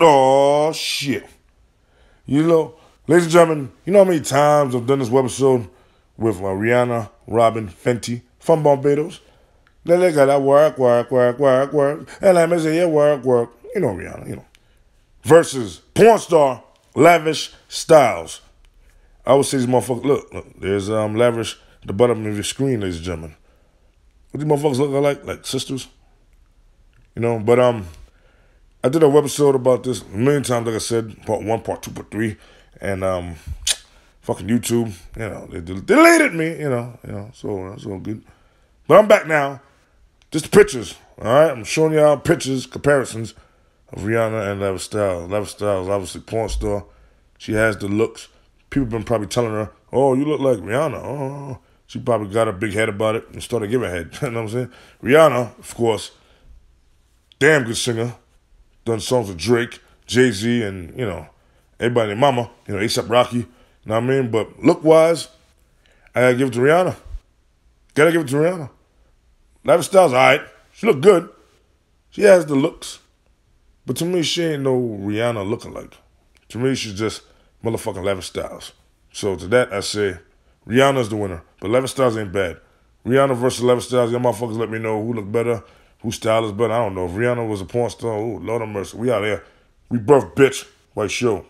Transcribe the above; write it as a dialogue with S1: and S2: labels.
S1: Oh, shit. You know, ladies and gentlemen, you know how many times I've done this episode with uh, Rihanna, Robin, Fenty from Barbados? Then they got that work, work, work, work, work. And I'm say, yeah, work, work. You know Rihanna, you know. Versus porn star Lavish Styles. I would say these motherfuckers, look, look, there's um Lavish at the bottom of your screen, ladies and gentlemen. What these motherfuckers look like? Like sisters? You know, but um, I did a webisode about this a million times, like I said, part one, part two, part three, and um, fucking YouTube, you know, they deleted me, you know, you know, so that's all good. But I'm back now. Just pictures, all right? I'm showing y'all pictures, comparisons of Rihanna and Lava Styles. Lava Styles, obviously, porn star. She has the looks. People been probably telling her, oh, you look like Rihanna. Oh, oh, oh. she probably got a big head about it and started giving head. you know what I'm saying? Rihanna, of course, damn good singer done songs with Drake, Jay Z, and you know everybody, Mama, you know ASAP Rocky. You know what I mean? But look wise, I gotta give it to Rihanna. Gotta give it to Rihanna. Lavish Styles, all right. She look good. She has the looks. But to me, she ain't no Rihanna looking like. To me, she's just motherfucking Lavish Styles. So to that, I say Rihanna's the winner. But Lavish Styles ain't bad. Rihanna versus Lavish Styles, y'all motherfuckers let me know who looked better. Who style is better? I don't know. If Rihanna was a porn star, oh, Lord of mercy. We out here. We birth, bitch. White show.